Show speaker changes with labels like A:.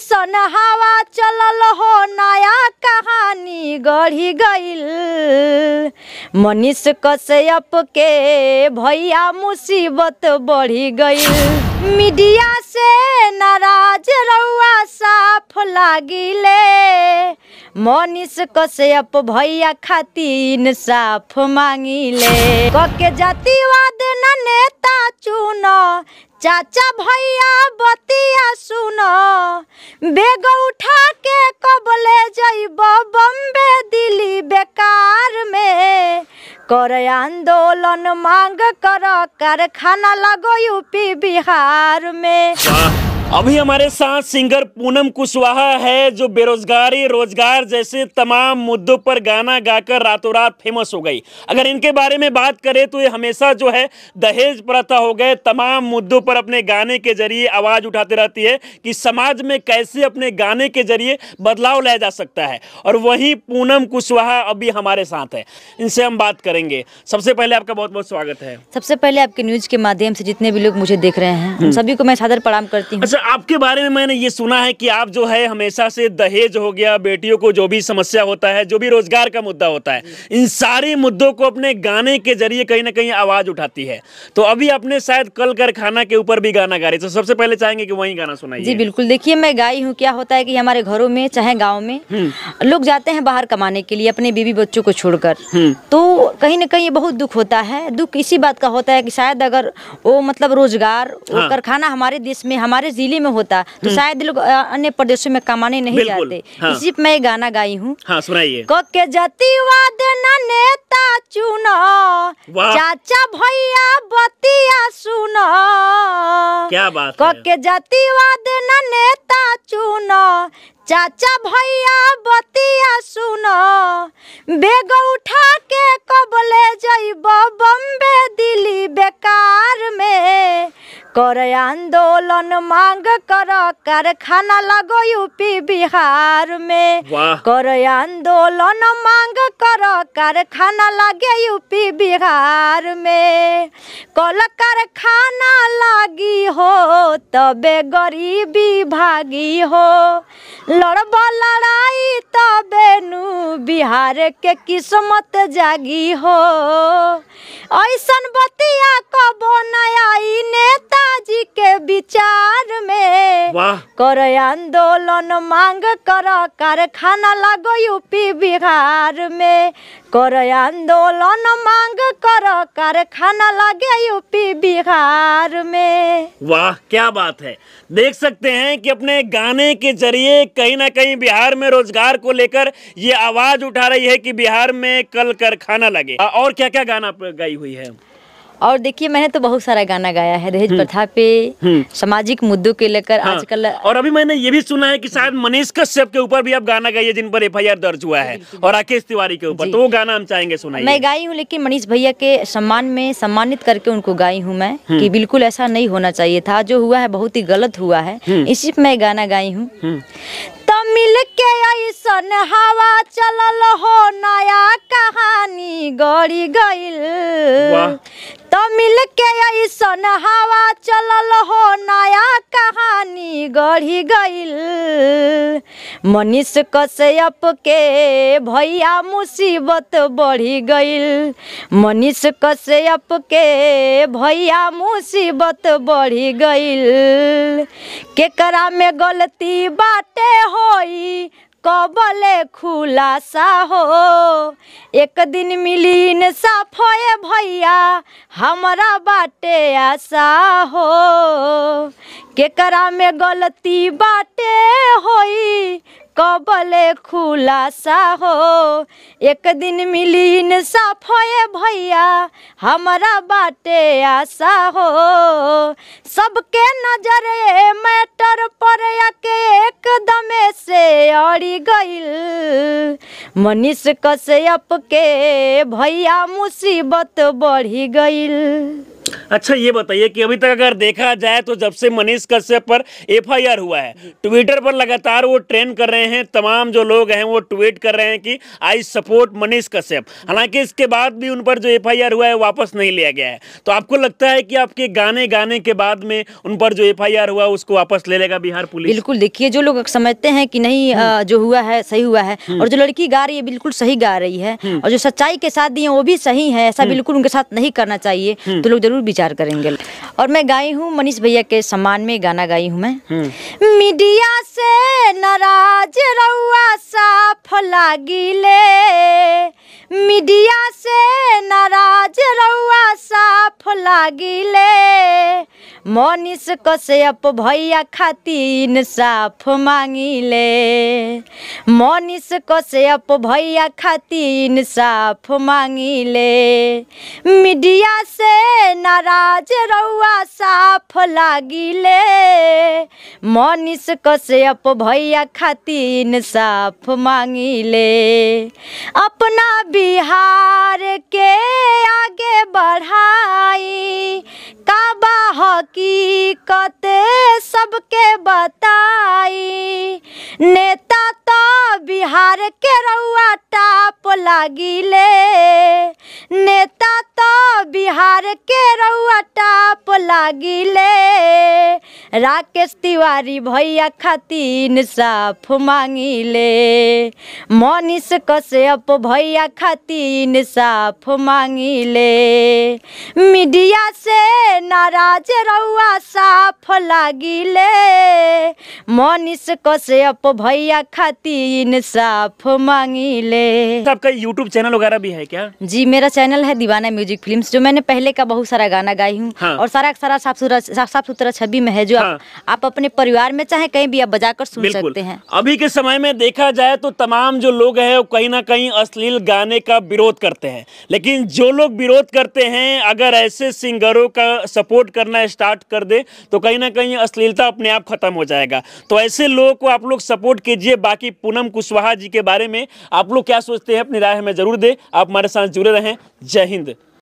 A: अइसन हवा चलल हो नया कहानी गढ़ी गईल मनीष कश्यप के भैया मुसीबत बढ़ी गईल मीडिया से नाराज रउआ साफ लागिले मनीष कश्यप भैया खातिर साफ मांगिले कके जातिवाद न नेता चाचा भैया बतिया सुनो बेग उठा के कबले जइब बम्बे दिल्ली बेकार में कर आंदोलन मांग कर कारखाना लगो यूपी बिहार में
B: अभी हमारे साथ सिंगर पूनम कुशवाहा है जो बेरोजगारी रोजगार जैसे तमाम मुद्दों पर गाना गाकर रातों रात फेमस हो गई अगर इनके बारे में बात करें तो ये हमेशा जो है दहेज प्रथा हो गए तमाम मुद्दों पर अपने गाने के जरिए आवाज़ उठाते रहती है कि समाज में कैसे अपने गाने के जरिए बदलाव लाया जा सकता है और वहीं पूनम कुशवाहा अभी हमारे साथ है इनसे हम बात करेंगे सबसे पहले आपका बहुत बहुत स्वागत है
A: सबसे पहले आपके न्यूज़ के माध्यम से जितने भी लोग मुझे देख रहे हैं हम्म। सभी को मैं सादर प्रणाम करती हूँ
B: अच्छा, आपके बारे में मैंने ये सुना है कि आप जो है हमेशा से दहेज हो गया बेटियों को जो भी समस्या होता है जो भी रोजगार का मुद्दा होता है इन सारे मुद्दों को अपने गाने के जरिए कहीं ना कहीं आवाज़ उठाती है तो अभी आपने शायद कल खाना के ऊपर भी गाना गा रही तो सबसे पहले चाहेंगे कि वही गाना सुनाइए जी बिल्कुल
A: देखिए मैं गाई हूँ क्या होता है कि हमारे घरों में चाहे गाँव में हम्म। लोग जाते हैं बाहर कमाने के लिए अपने बीबी बच्चों को छोड़कर हम्म। तो कहीं ना कहीं बहुत दुख होता है दुख इसी बात का होता है कि शायद अगर वो मतलब रोजगार वो हाँ। कारखाना हमारे देश में हमारे जिले दिल्ली में होता तो हम्म। शायद लोग अन्य प्रदेशों में कमाने नहीं जाते हाँ। इसी मैं गाना गाई हूँ हाँ, सुनाइए जतिवाद नेता चुनो चाचा भैया बतिया सुनो क्या बात के जतिवाद नेता चाचा भैया बतिया सुनो बेग उठा के कबले जैब बम्बे दिल्ली बेकार में कर आंदोलन मांग कर कारखाना लगो यूपी बिहार में कर आंदोलन मांग कर कारखाना लगे यूपी बिहार में कल कारखाना लागी हो तबे गरीबी भागी हो लड़बा लड़ाई तबेनु बिहार के किस्मत जागी हो ऐसन बतिया कब कर आंदोलन मांग कर कारखाना लागो यूपी बिहार में कर आंदोलन मांग कर कारखाना लागे यूपी बिहार में
B: वाह क्या बात है देख सकते हैं कि अपने गाने के जरिए कहीं ना कहीं बिहार में रोजगार को लेकर ये आवाज उठा रही है कि बिहार में कल कारखाना लगे और क्या क्या गाना गाई हुई है
A: और देखिए मैंने तो बहुत सारा गाना गाया है दहेज हम्म। प्रथा पे हम्म। सामाजिक मुद्दों के लेकर हाँ, आजकल
B: और अभी मैंने ये भी सुना है कि शायद मनीष कश्यप के ऊपर भी आप गाना गाइए जिन पर एफ दर्ज हुआ है और राकेश तिवारी के ऊपर तो वो गाना हम चाहेंगे सुना मैं
A: गाई हूँ लेकिन मनीष भैया के सम्मान में सम्मानित करके उनको गाई हूँ मैं हम्म। की बिल्कुल ऐसा नहीं होना चाहिए था जो हुआ है बहुत ही गलत हुआ है इसी मैं गाना गाई हूँ तमिल के ऐसन हवा चल हो नया कहानी गड़ी गई तो मिल के ऐसन हवा चलल हो नया कहानी गढ़ी गईल मनीष कश्यप के भैया मुसीबत बढ़ी गईल मनीष कश्यप के भैया मुसीबत बढ़ी गईल केकरा में गलती बाटे होई कबले खुलासा हो एक दिन मिली इनसाफे भैया हमारा बाटे आशा हो केकरा में गलती बाटे होई कबले खुलासा हो एक दिन मिली इंसाफ होए भैया हमारा बाटे आशा हो सबके नजरे मैटर पर आके एकदमे से अड़ी गई मनीष कश्यप के भैया मुसीबत बढ़ी गई
B: अच्छा ये बताइए कि अभी तक अगर देखा जाए तो जब से मनीष कश्यप पर एफआईआर हुआ है ट्विटर पर लगातार वो ट्रेंड कर रहे हैं तमाम जो लोग हैं वो ट्वीट कर रहे हैं कि आई सपोर्ट मनीष कश्यप हालांकि इसके बाद भी उन पर जो एफ हुआ है वापस नहीं लिया गया है तो आपको लगता है कि आपके गाने गाने के बाद में उन पर जो एफ हुआ उसको वापस ले लेगा बिहार पुलिस बिल्कुल
A: देखिए जो लोग समझते हैं कि नहीं हम्म। जो हुआ है सही हुआ है हम्म। और जो लड़की गा रही है बिल्कुल सही गा रही है हम्म। और जो सच्चाई के साथ दी है वो भी सही है ऐसा बिल्कुल उनके साथ नहीं करना चाहिए तो लोग जरूर विचार विचार करेंगे और मैं गाई हूँ मनीष भैया के सम्मान में गाना गाई हूँ मैं हम्म। मीडिया से नाराज रउआ साफ लागिले मीडिया से नाराज रउआ साफ लागिले मनीष कश्यप भैया खातिन साफ मांगिले मनीष कश्यप भैया खातिन साफ मांगिले मीडिया से नाराज रउआ साफ लागिले मनीष कश्यप भैया खातिन साफ मांगिले अपना बिहार के आगे बढ़ाई काबा हक हकीकत सबके बताई नेता तो बिहार के रउआ टाप लगी नेता तो बिहार के रउआ टाप लागिले राकेश तिवारी भैया खातिन साफ मांगिले मनीष कश्यप भैया खातिन साफ मांगिले मीडिया से नाराज रउआ साफ लागिले मनीष कश्यप भैया खातिन साफ मांगिले
B: आपका यूट्यूब चैनल वगैरह भी है क्या जी
A: मेरा चैनल है दीवाना म्यूजिक फिल्म्स जो मैंने पहले का बहुत सारा गाना गाई हूँ हाँ। और सारा सारा साफ सुथरा साफ सुथरा छवि में है जो हाँ। आप, आप अपने परिवार में चाहे कहीं भी आप बजा कर सुन सकते हैं
B: अभी के समय में देखा जाए तो तमाम जो लोग हैं वो कहीं ना कहीं अश्लील गाने का विरोध करते हैं लेकिन जो लोग विरोध करते हैं अगर ऐसे सिंगरों का सपोर्ट करना स्टार्ट कर दे तो कहीं ना कहीं अश्लीलता अपने आप खत्म हो जाएगा तो ऐसे लोगों को आप लोग सपोर्ट कीजिए बाकी पूनम कुशवाहा जी के बारे में आप लोग क्या सोचते हैं अपनी राय हमें जरूर दे आप हमारे साथ जुड़े रहें जय हिंद